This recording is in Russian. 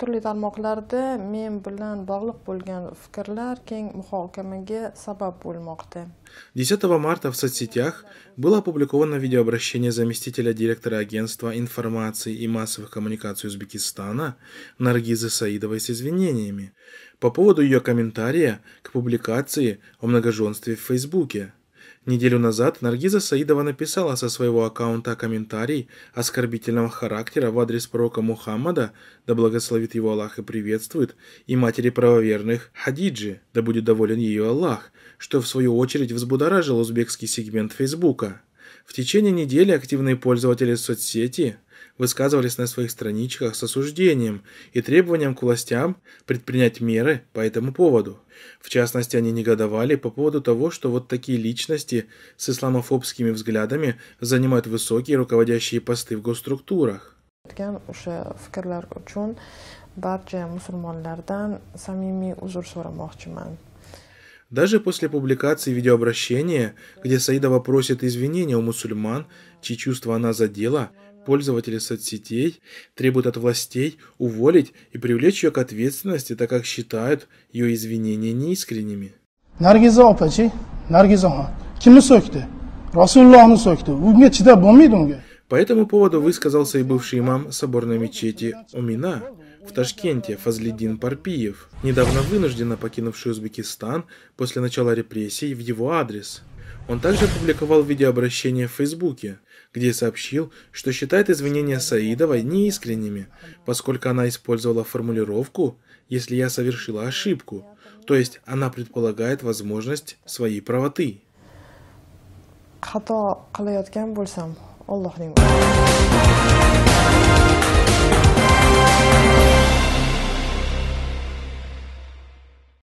turli tarmoqlarda men bilan bog'liq bo'lgan fikrlar keng muhokamaga sabab bo'lmoqda 10 марта в соцсетях было опубликовано видеообращение заместителя директора агентства информации и массовых коммуникаций Узбекистана Наргизы Саидовой с извинениями по поводу ее комментария к публикации о многоженстве в Фейсбуке – Неделю назад Наргиза Саидова написала со своего аккаунта комментарий оскорбительного характера в адрес пророка Мухаммада, да благословит его Аллах и приветствует, и матери правоверных Хадиджи, да будет доволен ее Аллах, что в свою очередь взбудоражило узбекский сегмент Фейсбука. В течение недели активные пользователи соцсети высказывались на своих страничках с осуждением и требованием к властям предпринять меры по этому поводу. В частности, они негодовали по поводу того, что вот такие личности с исламофобскими взглядами занимают высокие руководящие посты в госструктурах. barcha musulmonlardan даже после публикации видеообращения, где Саидова просит извинения у мусульман, чьи чувства она задела, пользователи соцсетей требуют от властей уволить и привлечь ее к ответственности, так как считают ее извинения неискренними. Наргиза опачи, Наргиза ха. Кимни сокти? Расуллахны сокти. Унга чидап болмайды По этому поводу высказался и бывший имам соборной мечети Умина. В Ташкенте Фазлидин Парпиев, недавно вынужденно покинувший Узбекистан после начала репрессий в его адрес. Он также опубликовал видеообращение в Фейсбуке, где сообщил, что считает извинения Саидовой неискренними, поскольку она использовала формулировку «если я совершила ошибку», то есть она предполагает возможность своей правоты. Аллахнинг.